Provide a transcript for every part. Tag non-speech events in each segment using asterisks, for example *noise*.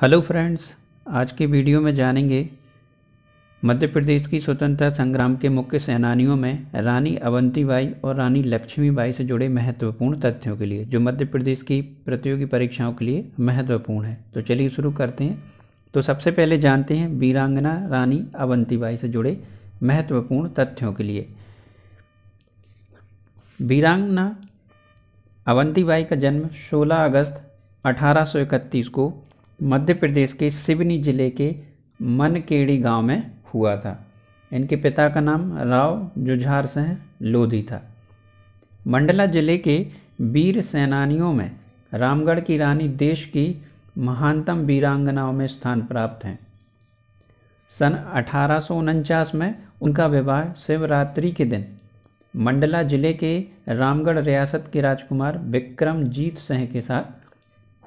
hello friends आज के video में जानेंगे मध्य प्रदेश की स्वतंत्रता संग्राम के मुख्य सेनानियों में रानी अवंतीबाई और रानी लक्ष्मीबाई से जुड़े महत्वपूर्ण तथ्यों के लिए जो मध्य प्रदेश की प्रतियोगी परीक्षाओं के लिए महत्वपूर्ण है तो चलिए शुरू करते हैं तो सबसे पहले जानते हैं वीरांगना रानी अवंतीबाई से जुड़े महत्वपूर्ण तथ्यों के लिए वीरांगना अवंतीबाई का जन्म 16 अगस्त अठारह को मध्य प्रदेश के सिवनी जिले के मनकेड़ी गांव में हुआ था इनके पिता का नाम राव जुझार सिंह लोधी था मंडला जिले के वीर सेनानियों में रामगढ़ की रानी देश की महानतम वीरांगनाओं में स्थान प्राप्त हैं सन अठारह में उनका विवाह शिवरात्रि के दिन मंडला जिले के रामगढ़ रियासत के राजकुमार विक्रमजीत सिंह के साथ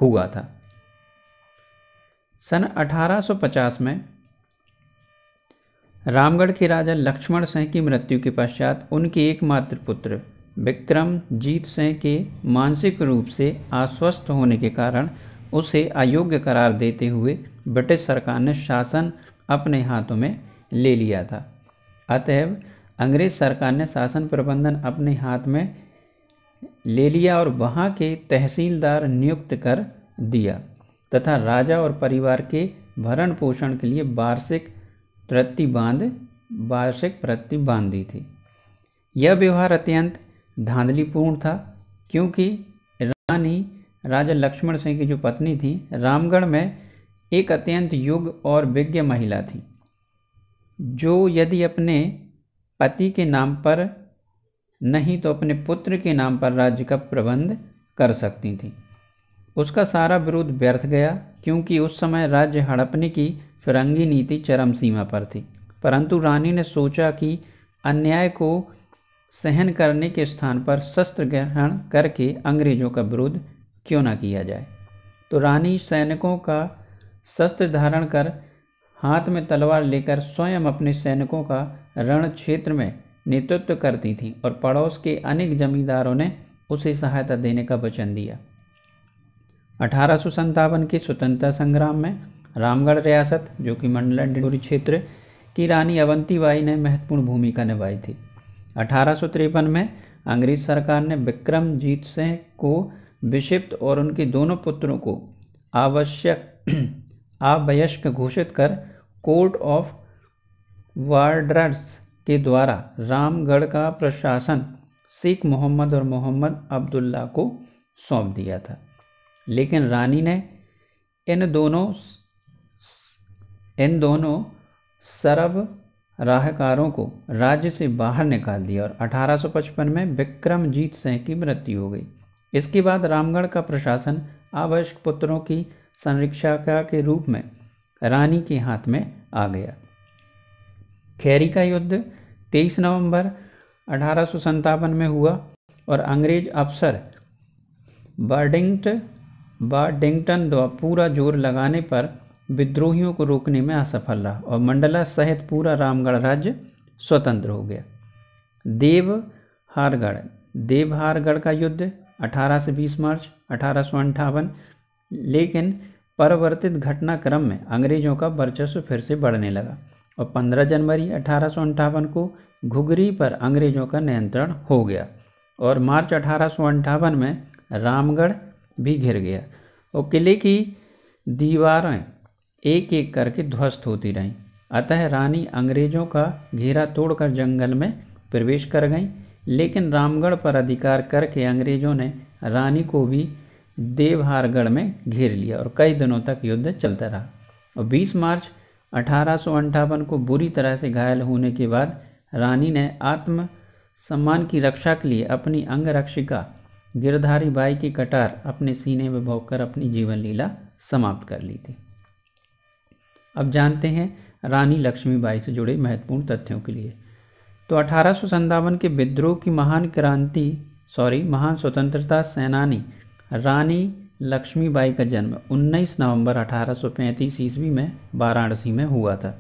हुआ था सन 1850 में रामगढ़ के राजा लक्ष्मण सिंह की मृत्यु के पश्चात उनके एकमात्र पुत्र विक्रम जीत सिंह के मानसिक रूप से अस्वस्थ होने के कारण उसे अयोग्य करार देते हुए ब्रिटिश सरकार ने शासन अपने हाथों में ले लिया था अतएव अंग्रेज सरकार ने शासन प्रबंधन अपने हाथ में ले लिया और वहाँ के तहसीलदार नियुक्त कर दिया तथा राजा और परिवार के भरण पोषण के लिए वार्षिक प्रतिबांध वार्षिक प्रतिबांध दी थी यह व्यवहार अत्यंत धांधलीपूर्ण था क्योंकि रानी राजा लक्ष्मण सिंह की जो पत्नी थी रामगढ़ में एक अत्यंत युग और विज्ञ महिला थी जो यदि अपने पति के नाम पर नहीं तो अपने पुत्र के नाम पर राज्य का प्रबंध कर सकती थी उसका सारा विरोध व्यर्थ गया क्योंकि उस समय राज्य हड़पने की फिरंगी नीति चरम सीमा पर थी परंतु रानी ने सोचा कि अन्याय को सहन करने के स्थान पर शस्त्र ग्रहण करके अंग्रेजों का विरोध क्यों ना किया जाए तो रानी सैनिकों का शस्त्र धारण कर हाथ में तलवार लेकर स्वयं अपने सैनिकों का रण क्षेत्र में नेतृत्व करती थीं और पड़ोस के अनेक जमींदारों ने उसे सहायता देने का वचन दिया अठारह के स्वतंत्रता संग्राम में रामगढ़ रियासत जो कि मंडला डिंडोरी क्षेत्र की रानी अवंतीबाई ने महत्वपूर्ण भूमिका निभाई थी अठारह में अंग्रेज सरकार ने विक्रमजीत सिंह को विषिप्त और उनके दोनों पुत्रों को आवश्यक आवयस्क *clears throat* घोषित कर कोर्ट ऑफ वार्डर्स के द्वारा रामगढ़ का प्रशासन शेख मोहम्मद और मोहम्मद अब्दुल्ला को सौंप दिया था लेकिन रानी ने इन दोनों इन दोनों सरब राहकारों को राज्य से बाहर निकाल दिया और 1855 में विक्रमजीत सिंह की मृत्यु हो गई इसके बाद रामगढ़ का प्रशासन आवश्यक पुत्रों की संरक्षा के रूप में रानी के हाथ में आ गया खैरी का युद्ध 23 नवंबर अठारह में हुआ और अंग्रेज अफसर बर्डिंगट वाडिंगटन पूरा जोर लगाने पर विद्रोहियों को रोकने में असफल रहा और मंडला सहित पूरा रामगढ़ राज्य स्वतंत्र हो गया देवहारगढ़ देवहारगढ़ का युद्ध 18 से 20 मार्च अठारह लेकिन परिवर्तित घटनाक्रम में अंग्रेजों का वर्चस्व फिर से बढ़ने लगा और 15 जनवरी अठारह को घुघरी पर अंग्रेजों का नियंत्रण हो गया और मार्च अठारह में रामगढ़ भी घिर गया और किले की दीवारें एक एक करके ध्वस्त होती रहीं अतः रानी अंग्रेजों का घेरा तोड़कर जंगल में प्रवेश कर गईं लेकिन रामगढ़ पर अधिकार करके अंग्रेजों ने रानी को भी देवहारगढ़ में घेर लिया और कई दिनों तक युद्ध चलता रहा और 20 मार्च अठारह को बुरी तरह से घायल होने के बाद रानी ने आत्म सम्मान की रक्षा के लिए अपनी अंगरक्षिका गिरधारी बाई की कटार अपने सीने में भोंककर अपनी जीवन लीला समाप्त कर ली थी अब जानते हैं रानी लक्ष्मीबाई से जुड़े महत्वपूर्ण तथ्यों के लिए तो अठारह के विद्रोह की महान क्रांति सॉरी महान स्वतंत्रता सेनानी रानी लक्ष्मीबाई का जन्म 19 नवंबर 1835 ईस्वी में वाराणसी में हुआ था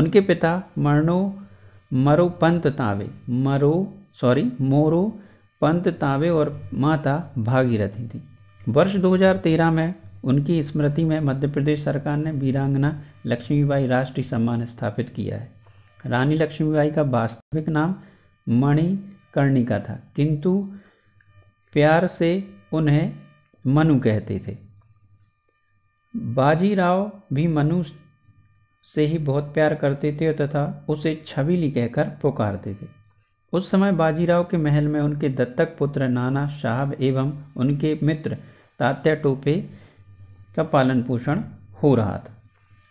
उनके पिता मरणो मरोपंत तांबे मरो सॉरी मोरो पंत तांबे और माता भागीरथी थी वर्ष 2013 में उनकी स्मृति में मध्य प्रदेश सरकार ने वीरांगना लक्ष्मीबाई राष्ट्रीय सम्मान स्थापित किया है रानी लक्ष्मीबाई का वास्तविक नाम मणि कर्णिका था किंतु प्यार से उन्हें मनु कहते थे बाजीराव भी मनु से ही बहुत प्यार करते थे तथा उसे छबीली कहकर पुकारते थे उस समय बाजीराव के महल में उनके दत्तक पुत्र नाना साहब एवं उनके मित्र तात्या टोपे का पालन पोषण हो रहा था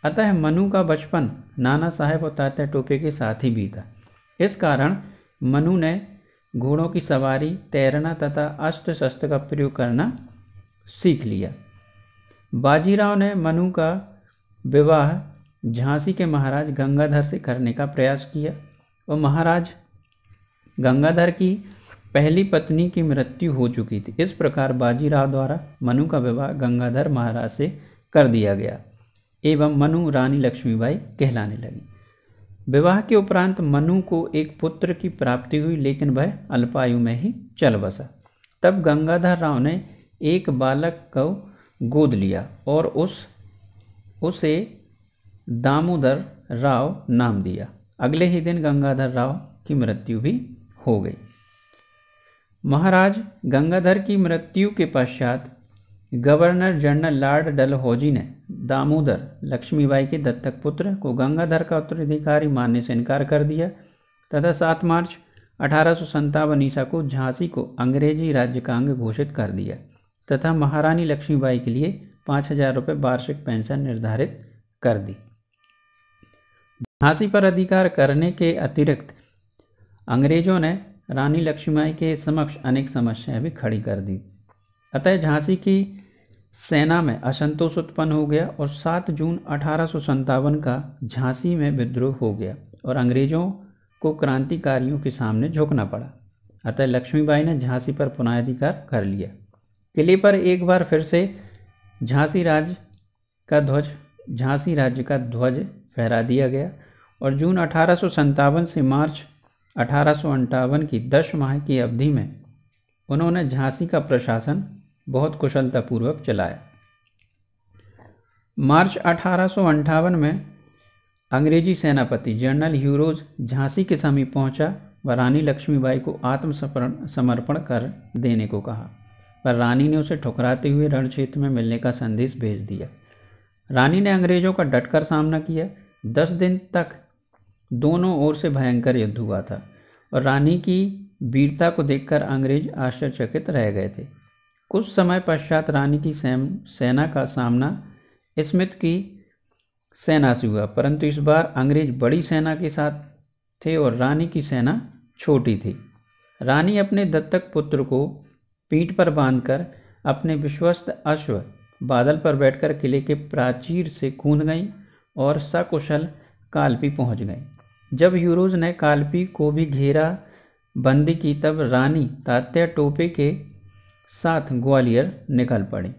अतः मनु का बचपन नाना साहेब और तात्या टोपे के साथ ही बीता इस कारण मनु ने घोड़ों की सवारी तैरना तथा अस्त्र शस्त्र का प्रयोग करना सीख लिया बाजीराव ने मनु का विवाह झांसी के महाराज गंगाधर से करने का प्रयास किया और महाराज गंगाधर की पहली पत्नी की मृत्यु हो चुकी थी इस प्रकार बाजीराव द्वारा मनु का विवाह गंगाधर महाराज से कर दिया गया एवं मनु रानी लक्ष्मीबाई कहलाने लगी विवाह के उपरांत मनु को एक पुत्र की प्राप्ति हुई लेकिन वह अल्पायु में ही चल बसा तब गंगाधर राव ने एक बालक को गोद लिया और उस उसे दामोदर राव नाम दिया अगले ही दिन गंगाधर राव की मृत्यु भी हो गई महाराज गंगाधर की मृत्यु के पश्चात गवर्नर जनरल लॉर्ड डलहौजी ने दामोदर लक्ष्मीबाई के दत्तक पुत्र को गंगाधर का उत्तराधिकारी मानने से इनकार कर दिया तथा सात मार्च अठारह ईसा को झांसी को अंग्रेजी राज्य का अंग घोषित कर दिया तथा महारानी लक्ष्मीबाई के लिए पाँच हजार रुपये वार्षिक पेंशन निर्धारित कर दी झांसी पर अधिकार करने के अतिरिक्त अंग्रेजों ने रानी लक्ष्मीबाई के समक्ष अनेक समस्याएं भी खड़ी कर दी अतः झांसी की सेना में असंतोष उत्पन्न हो गया और 7 जून अठारह का झांसी में विद्रोह हो गया और अंग्रेजों को क्रांतिकारियों के सामने झुकना पड़ा अतः लक्ष्मीबाई ने झांसी पर पुनराधिकार कर लिया किले पर एक बार फिर से झांसी राज्य का ध्वज झांसी राज्य का ध्वज फहरा दिया गया और जून अठारह से मार्च अठारह की दस माह की अवधि में उन्होंने झांसी का प्रशासन बहुत कुशलतापूर्वक चलाया मार्च अठारह में अंग्रेजी सेनापति जनरल ह्यूरोज झांसी के समीप पहुंचा व रानी लक्ष्मीबाई को आत्मसमर्पण समर्पण कर देने को कहा पर रानी ने उसे ठुकराते हुए रण क्षेत्र में मिलने का संदेश भेज दिया रानी ने अंग्रेजों का डटकर सामना किया दस दिन तक दोनों ओर से भयंकर युद्ध हुआ था और रानी की वीरता को देखकर अंग्रेज आश्चर्यचकित रह गए थे कुछ समय पश्चात रानी की सैम सेना का सामना स्मिथ की सेना से हुआ परंतु इस बार अंग्रेज बड़ी सेना के साथ थे और रानी की सेना छोटी थी रानी अपने दत्तक पुत्र को पीठ पर बांधकर अपने विश्वस्त अश्व बादल पर बैठकर किले के प्राचीर से कूद गई और सकुशल कालपी पहुंच गई जब यूरोज ने काल्पी को भी घेरा बंदी की तब रानी तात्या टोपे के साथ ग्वालियर निकल पड़ी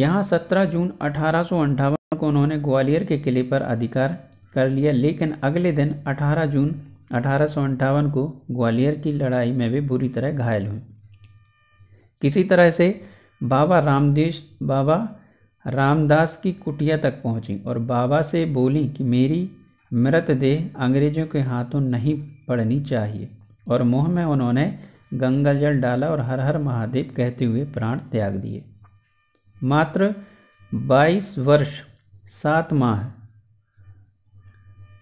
यहाँ 17 जून अठारह को उन्होंने ग्वालियर के किले पर अधिकार कर लिया लेकिन अगले दिन 18 जून अठारह को ग्वालियर की लड़ाई में वे बुरी तरह घायल हुए किसी तरह से बाबा रामदेश बाबा रामदास की कुटिया तक पहुँची और बाबा से बोली कि मेरी मृतदेह अंग्रेजों के हाथों नहीं पड़नी चाहिए और मुंह में उन्होंने गंगा जल डाला और हर हर महादेव कहते हुए प्राण त्याग दिए मात्र 22 वर्ष सात माह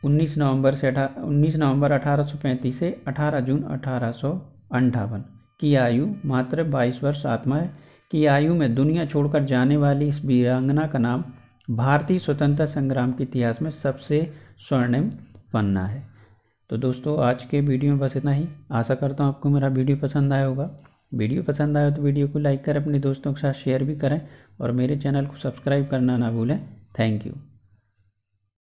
19 नवंबर से अठा उन्नीस नवंबर 1835 से 18 जून अठारह की आयु मात्र 22 वर्ष सात माह की आयु में दुनिया छोड़कर जाने वाली इस वीरांगना का नाम भारतीय स्वतंत्रता संग्राम के इतिहास में सबसे स्वर्णिम पन्ना है तो दोस्तों आज के वीडियो में बस इतना ही आशा करता हूँ आपको मेरा वीडियो पसंद आया होगा वीडियो पसंद आया तो वीडियो को लाइक करें अपने दोस्तों के साथ शेयर भी करें और मेरे चैनल को सब्सक्राइब करना ना भूलें थैंक यू